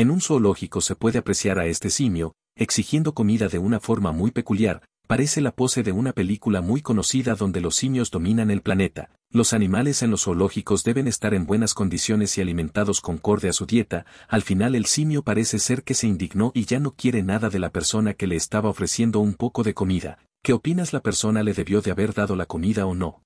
En un zoológico se puede apreciar a este simio, exigiendo comida de una forma muy peculiar, parece la pose de una película muy conocida donde los simios dominan el planeta. Los animales en los zoológicos deben estar en buenas condiciones y alimentados concorde a su dieta, al final el simio parece ser que se indignó y ya no quiere nada de la persona que le estaba ofreciendo un poco de comida. ¿Qué opinas la persona le debió de haber dado la comida o no?